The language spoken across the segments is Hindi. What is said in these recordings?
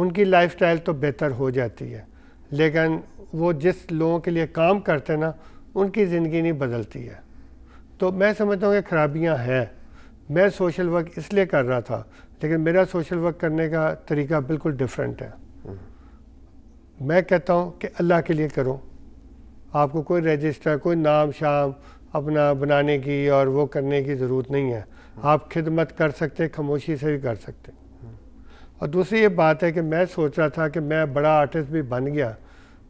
उनकी लाइफस्टाइल तो बेहतर हो जाती है लेकिन वो जिस लोगों के लिए काम करते हैं ना उनकी ज़िंदगी नहीं बदलती है तो मैं समझता हूँ कि खराबियाँ हैं मैं सोशल वर्क इसलिए कर रहा था लेकिन मेरा सोशल वर्क करने का तरीका बिल्कुल डिफरेंट है मैं कहता हूँ कि अल्लाह के लिए करो आपको कोई रजिस्टर कोई नाम शाम अपना बनाने की और वो करने की ज़रूरत नहीं है आप खिदमत कर सकते खामोशी से भी कर सकते और दूसरी ये बात है कि मैं सोच रहा था कि मैं बड़ा आर्टिस्ट भी बन गया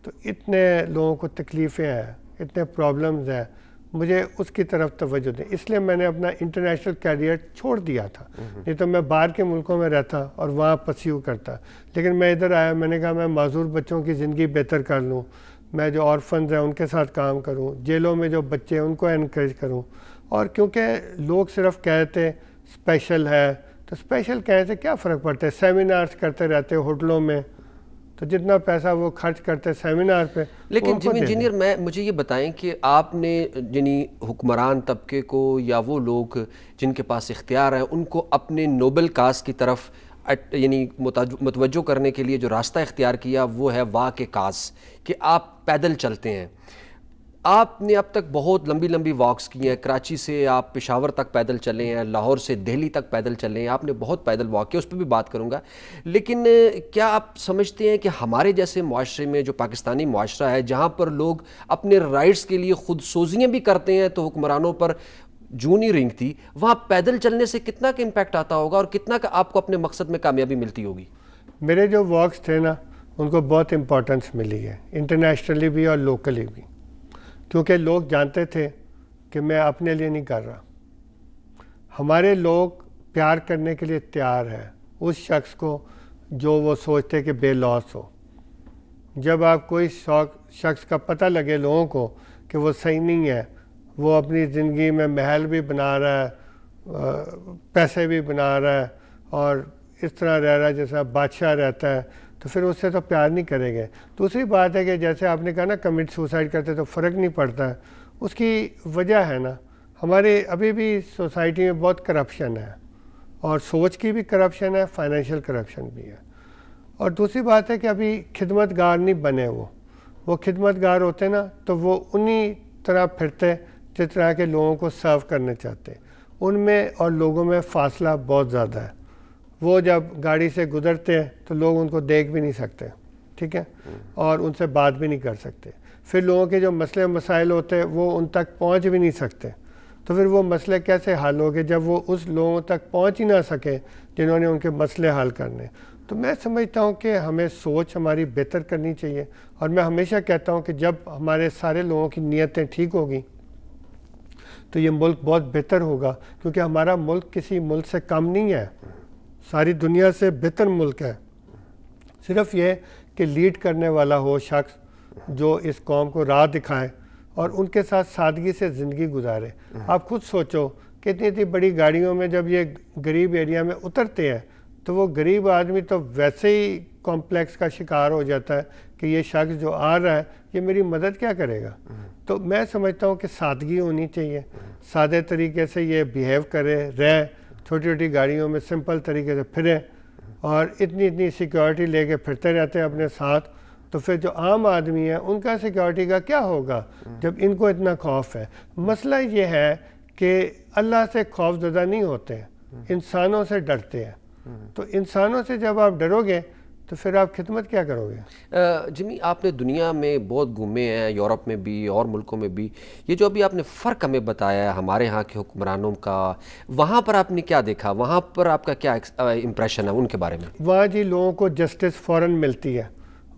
तो इतने लोगों को तकलीफ़ें हैं इतने प्रॉब्लम्स हैं मुझे उसकी तरफ तोज्जो दें इसलिए मैंने अपना इंटरनेशनल कैरियर छोड़ दिया था हम्म। नहीं तो मैं बाहर के मुल्कों में रहता और वहाँ पस्यू करता लेकिन मैं इधर आया मैंने कहा मैं मज़ूर बच्चों की ज़िंदगी बेहतर कर लूँ मैं जो ऑर्फन हैं उनके साथ काम करूँ जेलों में जो बच्चे हैं उनको इनक्रेज करूँ और क्योंकि लोग सिर्फ कहते स्पेशल है तो स्पेशल कहने से क्या फ़र्क पड़ता है सेमिनार्स करते रहते होटलों में तो जितना पैसा वो खर्च करते सेमिनार पे लेकिन जिम इंजीनियर मैं मुझे ये बताएं कि आपने जिन्हें हुक्मरान तबके को या वो लोग जिनके पास इख्तियार हैं उनको अपने नोबल काज की तरफ यानी मतवजो करने के लिए जो रास्ता इख्तियार किया वो है वाह के काज कि आप पैदल चलते हैं आपने अब तक बहुत लंबी लंबी वॉक्स की हैं कराची से आप पिशावर तक पैदल चले हैं लाहौर से दिल्ली तक पैदल चले हैं आपने बहुत पैदल वॉक किया उस पर भी बात करूंगा लेकिन क्या आप समझते हैं कि हमारे जैसे माशरे में जो पाकिस्तानी माशरा है जहाँ पर लोग अपने राइट्स के लिए खुद सोजियाँ भी करते हैं तो हुक्मरानों पर जूनी रिंग थी वहाँ पैदल चलने से कितना का इम्पैक्ट आता होगा और कितना का आपको अपने मकसद में कामयाबी मिलती होगी मेरे जो वॉक्स थे ना उनको बहुत इम्पोर्टेंस मिली है इंटरनेशनली भी और लोकली भी क्योंकि लोग जानते थे कि मैं अपने लिए नहीं कर रहा हमारे लोग प्यार करने के लिए तैयार हैं उस शख्स को जो वो सोचते कि बेलॉस हो जब आप कोई शौक शख्स का पता लगे लोगों को कि वो सही नहीं है वो अपनी ज़िंदगी में महल भी बना रहा है पैसे भी बना रहा है और इस तरह रह रहा है जैसा बादशाह रहता है तो फिर उससे तो प्यार नहीं करेंगे दूसरी बात है कि जैसे आपने कहा ना कमिट सुसाइड करते तो फ़र्क नहीं पड़ता उसकी वजह है ना हमारे अभी भी सोसाइटी में बहुत करप्शन है और सोच की भी करप्शन है फाइनेंशियल करप्शन भी है और दूसरी बात है कि अभी खिदमतगार नहीं बने वो वो खिदमतगार होते ना तो वो उन्हीं तरह फिरते जिस तरह के लोगों को सर्व करने चाहते उनमें और लोगों में फ़ासला बहुत ज़्यादा है वो जब गाड़ी से गुजरते हैं तो लोग उनको देख भी नहीं सकते ठीक है और उनसे बात भी नहीं कर सकते फिर लोगों के जो मसले मसाइल होते हैं वो उन तक पहुंच भी नहीं सकते तो फिर वो मसले कैसे हल हो गए जब वो उस लोगों तक पहुंच ही ना सकें जिन्होंने उनके मसले हल करने तो मैं समझता हूँ कि हमें सोच हमारी बेहतर करनी चाहिए और मैं हमेशा कहता हूँ कि जब हमारे सारे लोगों की नीयतें ठीक होगी तो ये मुल्क बहुत बेहतर होगा क्योंकि हमारा मुल्क किसी मुल्क से कम नहीं है सारी दुनिया से बेहतर मुल्क है सिर्फ ये कि लीड करने वाला हो शख्स जो इस कौम को राह दिखाए और उनके साथ सादगी से ज़िंदगी गुजारे आप खुद सोचो कितनी इतनी बड़ी गाड़ियों में जब ये गरीब एरिया में उतरते हैं तो वो गरीब आदमी तो वैसे ही कॉम्प्लेक्स का शिकार हो जाता है कि ये शख्स जो आ रहा है ये मेरी मदद क्या करेगा तो मैं समझता हूँ कि सादगी होनी चाहिए सादे तरीके से ये बिहेव करे रहे छोटी छोटी गाड़ियों में सिंपल तरीके से फिरें और इतनी इतनी सिक्योरिटी लेके फिरते रहते हैं अपने साथ तो फिर जो आम आदमी है उनका सिक्योरिटी का क्या होगा जब इनको इतना खौफ है मसला ये है कि अल्लाह से खौफ ज़दा नहीं होते इंसानों से डरते हैं तो इंसानों से जब आप डरोगे तो फिर आप खिदमत क्या करोगे जिमी आपने दुनिया में बहुत घूमे हैं यूरोप में भी और मुल्कों में भी ये जो अभी आपने फ़र्क हमें बताया हमारे यहाँ के हुक्मरानों का वहाँ पर आपने क्या देखा वहाँ पर आपका क्या इम्प्रेशन है उनके बारे में वहाँ जी लोगों को जस्टिस फ़ौर मिलती है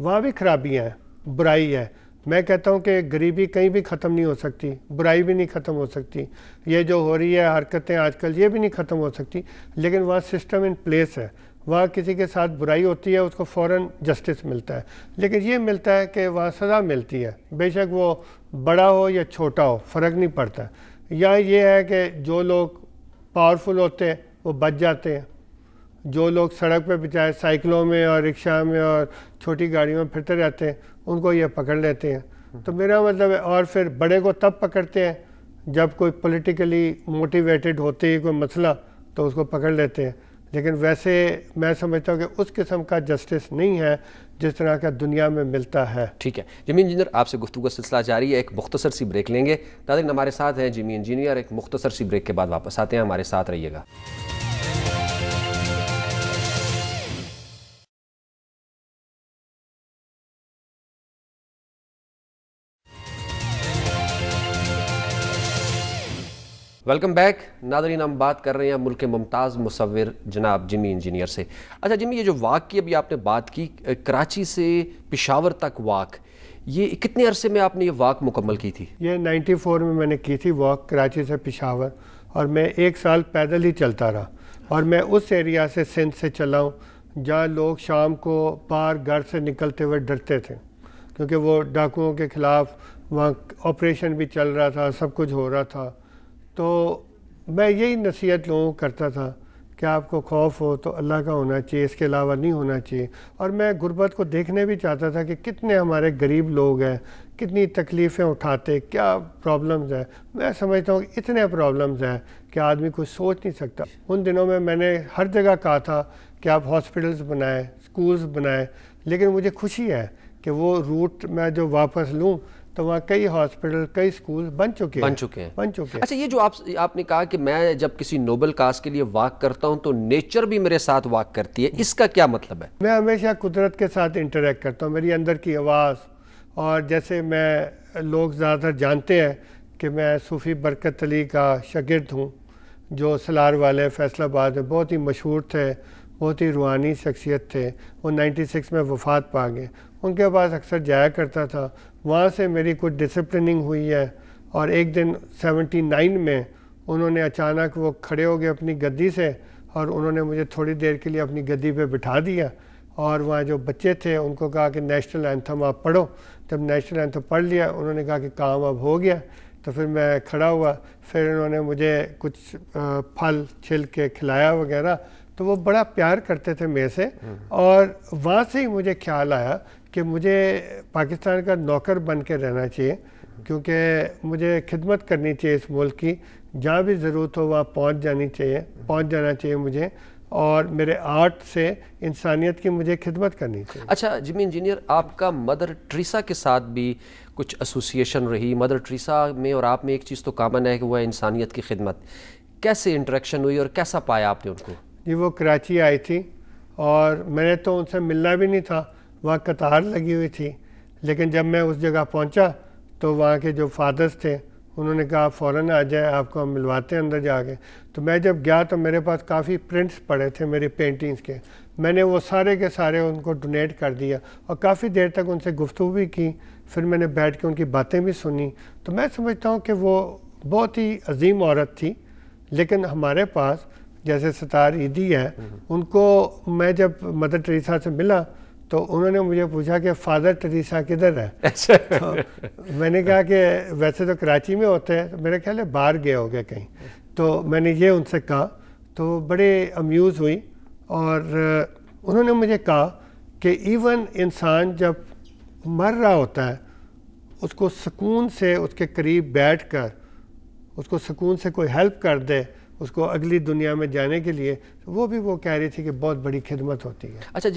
वहाँ भी खराबियाँ हैं बुराई है मैं कहता हूँ कि गरीबी कहीं भी ख़त्म नहीं हो सकती बुराई भी नहीं ख़त्म हो सकती ये जो हो रही है हरकतें आजकल ये भी नहीं ख़त्म हो सकती लेकिन वहाँ सिस्टम इन प्लेस है वहाँ किसी के साथ बुराई होती है उसको फ़ौर जस्टिस मिलता है लेकिन ये मिलता है कि वहाँ सज़ा मिलती है बेशक वो बड़ा हो या छोटा हो फ़र्क नहीं पड़ता या ये है कि जो लोग पावरफुल होते हैं वो बच जाते हैं जो लोग सड़क पे बेचारे साइकिलों में और रिक्शा में और छोटी गाड़ियों में फिरते रहते हैं उनको ये पकड़ लेते हैं तो मेरा मतलब है और फिर बड़े को तब पकड़ते हैं जब कोई पॉलिटिकली मोटिवेटेड होते ही कोई मसला तो उसको पकड़ लेते हैं लेकिन वैसे मैं समझता हूँ कि उस किस्म का जस्टिस नहीं है जिस तरह का दुनिया में मिलता है ठीक है जिमी इंजीनियर आपसे गुफ्तु का सिलसिला जारी है एक मुख्तसर सी ब्रेक लेंगे नादिन हमारे साथ हैं जिमी इंजीनियर एक मुख्तसर सी ब्रेक के बाद वापस आते हैं हमारे साथ रहिएगा वेलकम बैक नादरीन हम बात कर रहे हैं मुल्क मुमताज़ मुसविर जनाब जिमी इंजीनियर से अच्छा जिमी ये जो वाक की अभी आपने बात की कराची से पिशावर तक वाक ये कितने अरसे में आपने ये वाक मुकम्मल की थी ये 94 में मैंने की थी वाक कराची से पिशावर और मैं एक साल पैदल ही चलता रहा और मैं उस एरिया से सिंध से चला हूँ जहाँ लोग शाम को पार घर से निकलते हुए डरते थे क्योंकि वो डाकुओं के ख़िलाफ़ वहाँ ऑपरेशन भी चल रहा था सब कुछ हो रहा था तो मैं यही नसीहत लोगों को करता था कि आपको खौफ हो तो अल्लाह का होना चाहिए इसके अलावा नहीं होना चाहिए और मैं ग़ुरबत को देखने भी चाहता था कि कितने हमारे गरीब लोग हैं कितनी तकलीफ़ें उठाते क्या प्रॉब्लम्स हैं मैं समझता हूँ इतने प्रॉब्लम्स हैं कि आदमी कुछ सोच नहीं सकता उन दिनों में मैंने हर जगह कहा था कि आप हॉस्पिटल्स बनाएँ स्कूल्स बनाएँ लेकिन मुझे खुशी है कि वो रूट मैं जो वापस लूँ तो वहाँ कई हॉस्पिटल कई स्कूल बन चुके बन चुके हैं बन चुके हैं अच्छा ये जो आप आपने कहा कि मैं जब किसी नोबल कास्ट के लिए वाक करता हूँ तो नेचर भी मेरे साथ वाक करती है इसका क्या मतलब है मैं हमेशा कुदरत के साथ इंटरेक्ट करता हूँ मेरी अंदर की आवाज़ और जैसे मैं लोग ज़्यादातर जानते हैं कि मैं सूफ़ी बरकत अली का शगिरद हूँ जो सलार वाले फैसलाबाद में बहुत ही मशहूर थे बहुत ही रूहानी शख्सियत थे वो 96 में वफात पा गए उनके पास अक्सर जाया करता था वहाँ से मेरी कुछ डिसिप्लिनिंग हुई है और एक दिन 79 में उन्होंने अचानक वो खड़े हो गए अपनी गद्दी से और उन्होंने मुझे थोड़ी देर के लिए अपनी गद्दी पे बिठा दिया और वहाँ जो बच्चे थे उनको कहा कि नेशनल एंथम आप पढ़ो जब नेशनल एंथम पढ़ लिया उन्होंने कहा कि काम अब हो गया तो फिर मैं खड़ा हुआ फिर उन्होंने मुझे कुछ फल छिल के खिलाया वगैरह तो वो बड़ा प्यार करते थे मेरे से हम्म। और वहाँ से ही मुझे ख्याल आया कि मुझे पाकिस्तान का नौकर बन के रहना चाहिए क्योंकि मुझे खिदमत करनी चाहिए इस मुल्क की जहाँ भी ज़रूरत हो वहाँ पहुँच जानी चाहिए पहुँच जाना चाहिए मुझे और मेरे आर्ट से इंसानियत की मुझे खिदमत करनी चाहिए अच्छा जिमी इंजीनियर आपका मदर ट्रीसा के साथ भी कुछ एसोसिएशन रही मदर ट्रीसा में और आप में एक चीज़ तो कामन है कि वह इंसानियत की खिदमत कैसे इंटरेक्शन हुई और कैसा पाया आपने उनको जी वो कराची आई थी और मैंने तो उनसे मिलना भी नहीं था वहाँ कतार लगी हुई थी लेकिन जब मैं उस जगह पहुँचा तो वहाँ के जो फादर्स थे उन्होंने कहा आप फ़ौरन आ जाए आपको हम मिलवाते हैं अंदर जाके तो मैं जब गया तो मेरे पास काफ़ी प्रिंट्स पड़े थे मेरी पेंटिंग्स के मैंने वो सारे के सारे उनको डोनेट कर दिया और काफ़ी देर तक उनसे गुफ्तु भी की फिर मैंने बैठ के उनकी बातें भी सुनी तो मैं समझता हूँ कि वो बहुत ही अजीम औरत थी लेकिन हमारे पास जैसे सतार ईदी है हम्म। उनको मैं जब मदर टेरेसा से मिला तो उन्होंने मुझे पूछा कि फादर तरीसा किधर है अच्छा। तो मैंने कहा कि वैसे तो कराची में होते हैं तो मेरे ख्याल है बाहर गए होंगे कहीं तो मैंने ये उनसे कहा तो बड़े अम्यूज़ हुई और उन्होंने मुझे कहा कि इवन इंसान जब मर रहा होता है उसको सुकून से उसके करीब बैठ कर उसको सुकून से कोई हेल्प कर दे उसको अगली दुनिया में जाने के लिए तो वो भी वो कह रही थी कि बहुत बड़ी खिदमत होती है अच्छा